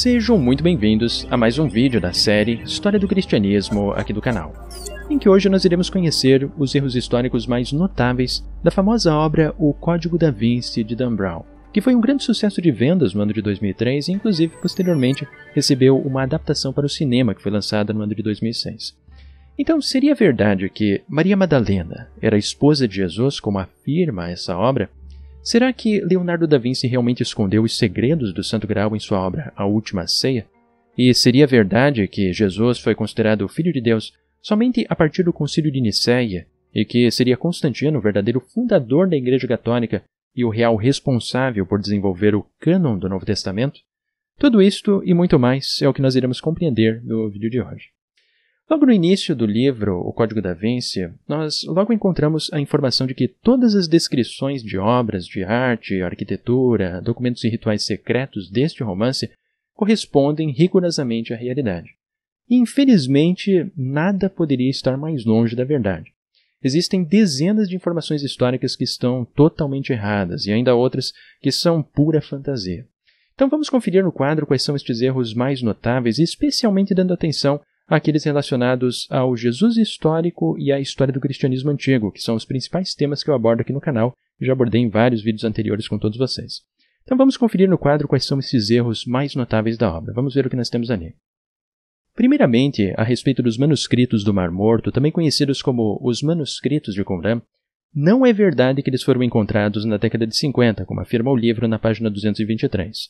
Sejam muito bem-vindos a mais um vídeo da série História do Cristianismo aqui do canal, em que hoje nós iremos conhecer os erros históricos mais notáveis da famosa obra O Código da Vinci de Dan Brown, que foi um grande sucesso de vendas no ano de 2003 e inclusive posteriormente recebeu uma adaptação para o cinema que foi lançada no ano de 2006. Então, seria verdade que Maria Madalena era esposa de Jesus, como afirma essa obra? Será que Leonardo da Vinci realmente escondeu os segredos do Santo Graal em sua obra A Última Ceia? E seria verdade que Jesus foi considerado o Filho de Deus somente a partir do Concílio de Nicéia e que seria Constantino o verdadeiro fundador da Igreja Católica e o real responsável por desenvolver o cânon do Novo Testamento? Tudo isto e muito mais é o que nós iremos compreender no vídeo de hoje. Logo no início do livro, O Código da Vinci, nós logo encontramos a informação de que todas as descrições de obras de arte, arquitetura, documentos e rituais secretos deste romance correspondem rigorosamente à realidade. infelizmente, nada poderia estar mais longe da verdade. Existem dezenas de informações históricas que estão totalmente erradas e ainda outras que são pura fantasia. Então vamos conferir no quadro quais são estes erros mais notáveis, especialmente dando atenção aqueles relacionados ao Jesus histórico e à história do cristianismo antigo, que são os principais temas que eu abordo aqui no canal e já abordei em vários vídeos anteriores com todos vocês. Então vamos conferir no quadro quais são esses erros mais notáveis da obra. Vamos ver o que nós temos ali. Primeiramente, a respeito dos manuscritos do Mar Morto, também conhecidos como os manuscritos de Qumran, não é verdade que eles foram encontrados na década de 50, como afirma o livro na página 223.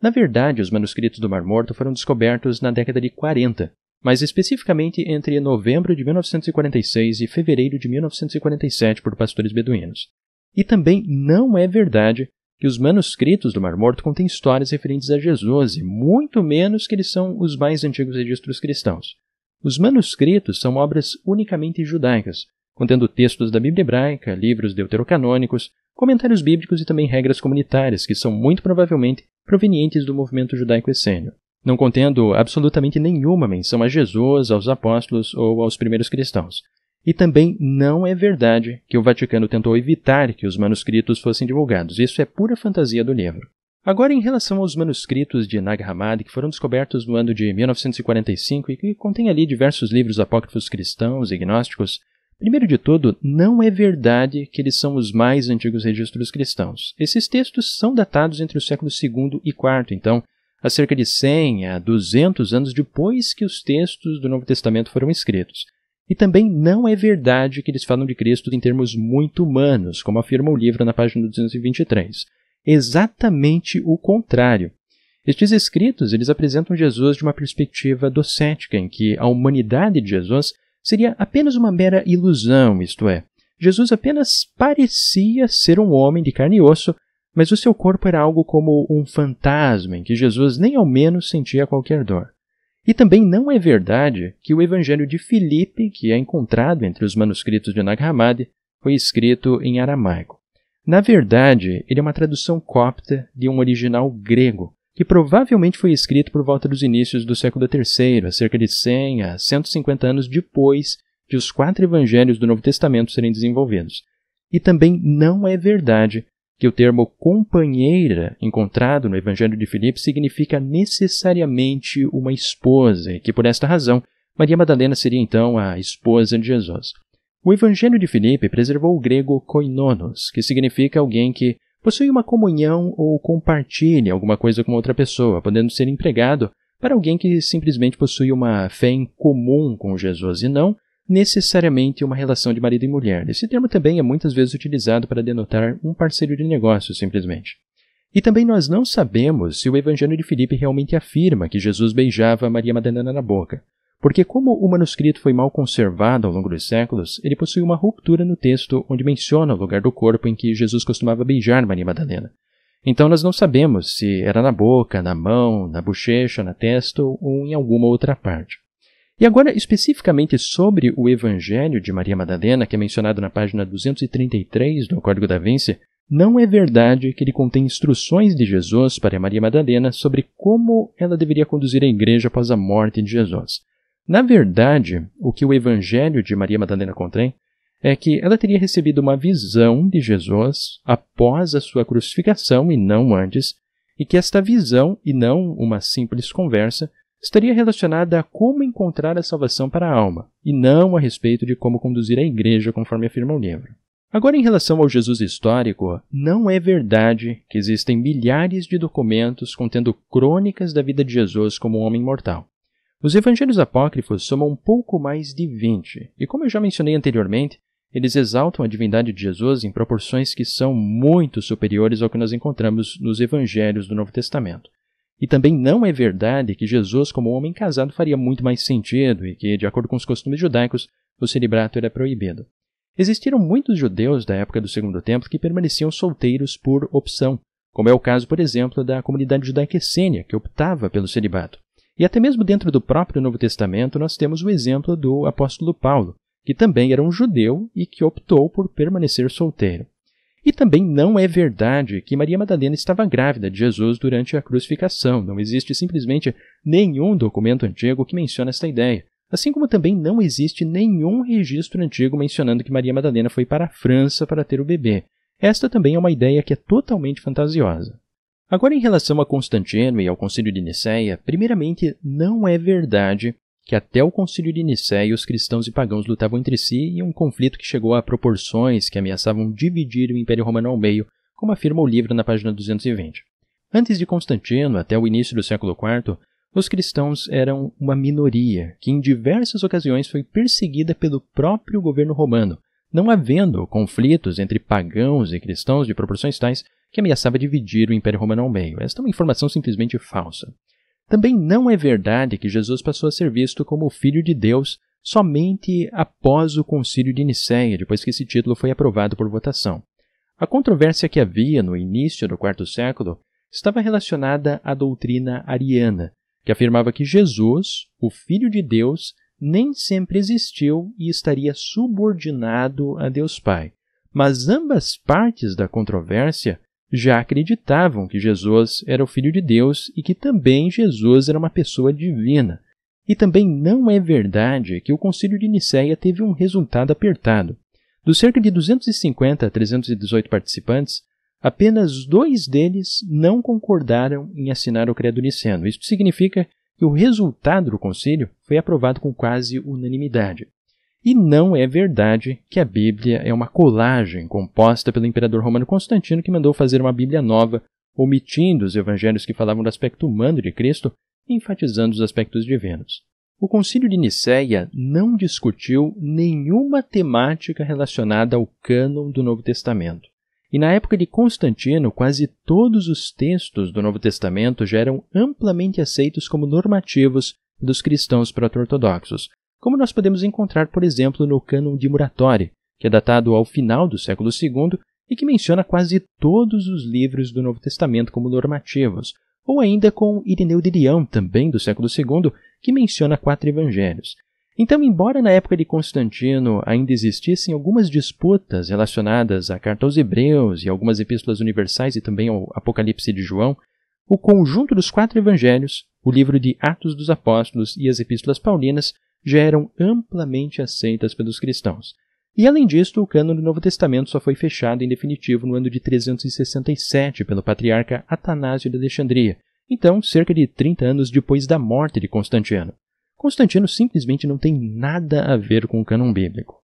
Na verdade, os manuscritos do Mar Morto foram descobertos na década de 40, mas especificamente entre novembro de 1946 e fevereiro de 1947 por pastores beduínos. E também não é verdade que os manuscritos do Mar Morto contêm histórias referentes a Jesus, e muito menos que eles são os mais antigos registros cristãos. Os manuscritos são obras unicamente judaicas, contendo textos da Bíblia hebraica, livros deuterocanônicos, comentários bíblicos e também regras comunitárias, que são muito provavelmente provenientes do movimento judaico essênio não contendo absolutamente nenhuma menção a Jesus, aos apóstolos ou aos primeiros cristãos. E também não é verdade que o Vaticano tentou evitar que os manuscritos fossem divulgados. Isso é pura fantasia do livro. Agora, em relação aos manuscritos de Nag Hammadi que foram descobertos no ano de 1945 e que contém ali diversos livros apócrifos cristãos e gnósticos, primeiro de tudo, não é verdade que eles são os mais antigos registros cristãos. Esses textos são datados entre o século II e IV, então a cerca de 100 a 200 anos depois que os textos do Novo Testamento foram escritos. E também não é verdade que eles falam de Cristo em termos muito humanos, como afirma o livro na página 223. Exatamente o contrário. Estes escritos eles apresentam Jesus de uma perspectiva docética, em que a humanidade de Jesus seria apenas uma mera ilusão, isto é, Jesus apenas parecia ser um homem de carne e osso, mas o seu corpo era algo como um fantasma em que Jesus nem ao menos sentia qualquer dor. E também não é verdade que o Evangelho de Filipe, que é encontrado entre os manuscritos de Nag Hammadi, foi escrito em aramaico. Na verdade, ele é uma tradução copta de um original grego, que provavelmente foi escrito por volta dos inícios do século III, a cerca de 100 a 150 anos depois de os quatro evangelhos do Novo Testamento serem desenvolvidos. E também não é verdade que o termo companheira, encontrado no Evangelho de Filipe, significa necessariamente uma esposa, e que por esta razão Maria Madalena seria então a esposa de Jesus. O Evangelho de Filipe preservou o grego koinonos, que significa alguém que possui uma comunhão ou compartilha alguma coisa com outra pessoa, podendo ser empregado para alguém que simplesmente possui uma fé em comum com Jesus e não necessariamente uma relação de marido e mulher. Esse termo também é muitas vezes utilizado para denotar um parceiro de negócio, simplesmente. E também nós não sabemos se o Evangelho de Filipe realmente afirma que Jesus beijava Maria Madalena na boca, porque como o manuscrito foi mal conservado ao longo dos séculos, ele possui uma ruptura no texto onde menciona o lugar do corpo em que Jesus costumava beijar Maria Madalena. Então nós não sabemos se era na boca, na mão, na bochecha, na testa ou em alguma outra parte. E agora, especificamente sobre o Evangelho de Maria Madalena, que é mencionado na página 233 do Código da Vinci, não é verdade que ele contém instruções de Jesus para Maria Madalena sobre como ela deveria conduzir a igreja após a morte de Jesus. Na verdade, o que o Evangelho de Maria Madalena contém é que ela teria recebido uma visão de Jesus após a sua crucificação e não antes, e que esta visão, e não uma simples conversa, estaria relacionada a como encontrar a salvação para a alma, e não a respeito de como conduzir a igreja, conforme afirma o livro. Agora, em relação ao Jesus histórico, não é verdade que existem milhares de documentos contendo crônicas da vida de Jesus como um homem mortal. Os evangelhos apócrifos somam um pouco mais de 20, e como eu já mencionei anteriormente, eles exaltam a divindade de Jesus em proporções que são muito superiores ao que nós encontramos nos evangelhos do Novo Testamento. E também não é verdade que Jesus, como homem casado, faria muito mais sentido e que, de acordo com os costumes judaicos, o celibato era proibido. Existiram muitos judeus da época do Segundo Templo que permaneciam solteiros por opção, como é o caso, por exemplo, da comunidade judaica essênia, que optava pelo celibato. E até mesmo dentro do próprio Novo Testamento nós temos o exemplo do apóstolo Paulo, que também era um judeu e que optou por permanecer solteiro. E também não é verdade que Maria Madalena estava grávida de Jesus durante a crucificação. Não existe simplesmente nenhum documento antigo que mencione esta ideia. Assim como também não existe nenhum registro antigo mencionando que Maria Madalena foi para a França para ter o bebê. Esta também é uma ideia que é totalmente fantasiosa. Agora, em relação a Constantino e ao Concílio de Nicéia, primeiramente, não é verdade que até o concílio de Nicéia os cristãos e pagãos lutavam entre si e um conflito que chegou a proporções que ameaçavam dividir o Império Romano ao meio, como afirma o livro na página 220. Antes de Constantino, até o início do século IV, os cristãos eram uma minoria que em diversas ocasiões foi perseguida pelo próprio governo romano, não havendo conflitos entre pagãos e cristãos de proporções tais que ameaçava dividir o Império Romano ao meio. Esta é uma informação simplesmente falsa. Também não é verdade que Jesus passou a ser visto como o Filho de Deus somente após o Concílio de Nicéia, depois que esse título foi aprovado por votação. A controvérsia que havia no início do quarto século estava relacionada à doutrina ariana, que afirmava que Jesus, o Filho de Deus, nem sempre existiu e estaria subordinado a Deus Pai. Mas ambas partes da controvérsia já acreditavam que Jesus era o Filho de Deus e que também Jesus era uma pessoa divina. E também não é verdade que o Concílio de Nicéia teve um resultado apertado. Dos cerca de 250 a 318 participantes, apenas dois deles não concordaram em assinar o Credo Niceno. Isso significa que o resultado do concílio foi aprovado com quase unanimidade. E não é verdade que a Bíblia é uma colagem composta pelo imperador romano Constantino que mandou fazer uma Bíblia nova, omitindo os evangelhos que falavam do aspecto humano de Cristo, enfatizando os aspectos divinos. O Concílio de Nicéia não discutiu nenhuma temática relacionada ao cânon do Novo Testamento. E na época de Constantino, quase todos os textos do Novo Testamento já eram amplamente aceitos como normativos dos cristãos proto-ortodoxos, como nós podemos encontrar, por exemplo, no cânon de Muratori, que é datado ao final do século II e que menciona quase todos os livros do Novo Testamento como normativos, ou ainda com Irineu de Lyon, também do século II, que menciona quatro evangelhos. Então, embora na época de Constantino ainda existissem algumas disputas relacionadas à carta aos Hebreus e algumas epístolas universais e também ao Apocalipse de João, o conjunto dos quatro evangelhos, o livro de Atos dos Apóstolos e as epístolas paulinas já eram amplamente aceitas pelos cristãos. E além disso, o cânon do Novo Testamento só foi fechado em definitivo no ano de 367 pelo patriarca Atanásio de Alexandria, então cerca de 30 anos depois da morte de Constantino. Constantino simplesmente não tem nada a ver com o cânon bíblico.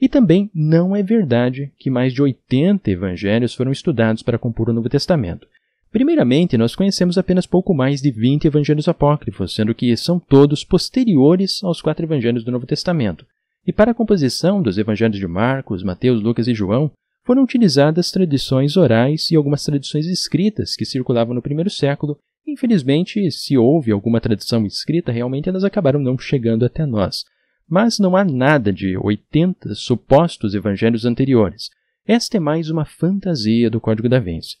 E também não é verdade que mais de 80 evangelhos foram estudados para compor o Novo Testamento. Primeiramente, nós conhecemos apenas pouco mais de 20 evangelhos apócrifos, sendo que são todos posteriores aos quatro evangelhos do Novo Testamento. E para a composição dos evangelhos de Marcos, Mateus, Lucas e João, foram utilizadas tradições orais e algumas tradições escritas que circulavam no primeiro século. Infelizmente, se houve alguma tradição escrita, realmente elas acabaram não chegando até nós. Mas não há nada de 80 supostos evangelhos anteriores. Esta é mais uma fantasia do Código da Vinci.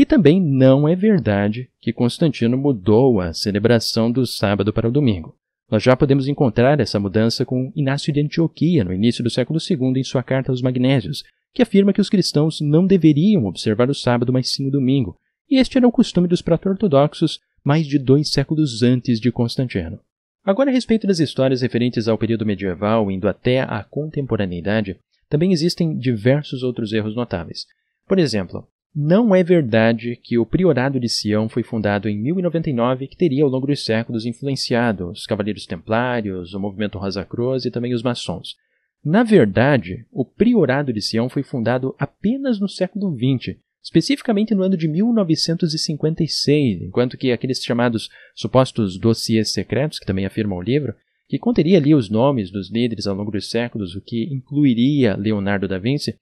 E também não é verdade que Constantino mudou a celebração do sábado para o domingo. Nós já podemos encontrar essa mudança com Inácio de Antioquia, no início do século II, em sua carta aos Magnésios, que afirma que os cristãos não deveriam observar o sábado, mas sim o domingo, e este era o costume dos proto-ortodoxos mais de dois séculos antes de Constantino. Agora, a respeito das histórias referentes ao período medieval, indo até à contemporaneidade, também existem diversos outros erros notáveis. Por exemplo, não é verdade que o Priorado de Sião foi fundado em 1099 que teria ao longo dos séculos influenciado os Cavaleiros Templários, o movimento Rosa Cruz e também os maçons. Na verdade, o Priorado de Sião foi fundado apenas no século XX, especificamente no ano de 1956, enquanto que aqueles chamados supostos dossiês secretos, que também afirmam o livro, que conteria ali os nomes dos líderes ao longo dos séculos, o que incluiria Leonardo da Vinci,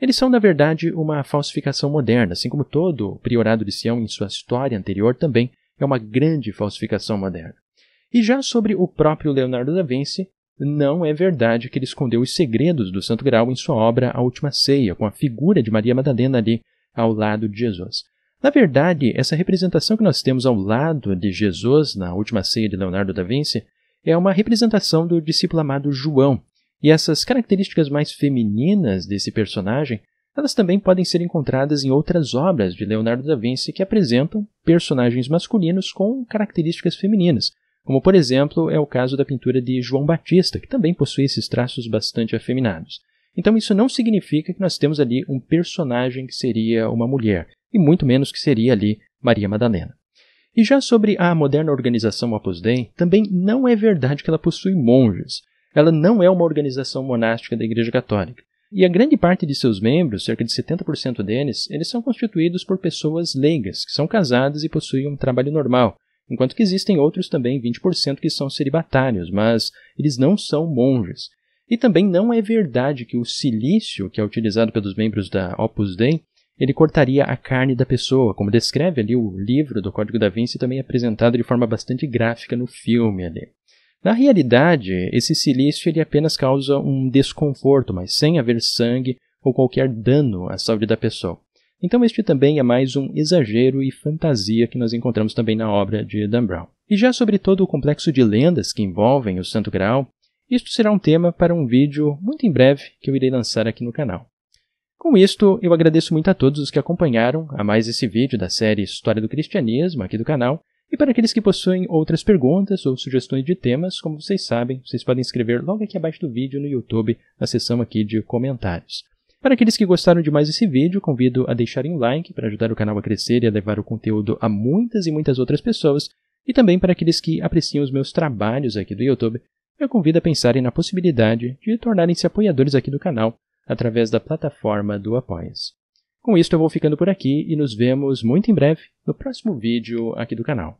eles são, na verdade, uma falsificação moderna, assim como todo o priorado de Sião em sua história anterior também é uma grande falsificação moderna. E já sobre o próprio Leonardo da Vinci, não é verdade que ele escondeu os segredos do Santo Graal em sua obra A Última Ceia, com a figura de Maria Madalena ali ao lado de Jesus. Na verdade, essa representação que nós temos ao lado de Jesus na Última Ceia de Leonardo da Vinci é uma representação do discípulo amado João, e essas características mais femininas desse personagem, elas também podem ser encontradas em outras obras de Leonardo da Vinci que apresentam personagens masculinos com características femininas, como por exemplo é o caso da pintura de João Batista, que também possui esses traços bastante afeminados. Então isso não significa que nós temos ali um personagem que seria uma mulher, e muito menos que seria ali Maria Madalena. E já sobre a moderna organização Opus Dei, também não é verdade que ela possui monges ela não é uma organização monástica da Igreja Católica. E a grande parte de seus membros, cerca de 70% deles, eles são constituídos por pessoas leigas, que são casadas e possuem um trabalho normal, enquanto que existem outros também, 20%, que são celibatários, mas eles não são monges. E também não é verdade que o silício, que é utilizado pelos membros da Opus Dei, ele cortaria a carne da pessoa, como descreve ali o livro do Código da Vinci, também apresentado de forma bastante gráfica no filme ali. Na realidade, esse silício ele apenas causa um desconforto, mas sem haver sangue ou qualquer dano à saúde da pessoa. Então este também é mais um exagero e fantasia que nós encontramos também na obra de Dan Brown. E já sobre todo o complexo de lendas que envolvem o Santo Graal, isto será um tema para um vídeo muito em breve que eu irei lançar aqui no canal. Com isto, eu agradeço muito a todos os que acompanharam a mais esse vídeo da série História do Cristianismo aqui do canal e para aqueles que possuem outras perguntas ou sugestões de temas, como vocês sabem, vocês podem escrever logo aqui abaixo do vídeo no YouTube, na seção aqui de comentários. Para aqueles que gostaram de mais esse vídeo, convido a deixarem um like para ajudar o canal a crescer e a levar o conteúdo a muitas e muitas outras pessoas. E também para aqueles que apreciam os meus trabalhos aqui do YouTube, eu convido a pensarem na possibilidade de tornarem-se apoiadores aqui do canal através da plataforma do Apoia-se. Com isso eu vou ficando por aqui e nos vemos muito em breve no próximo vídeo aqui do canal.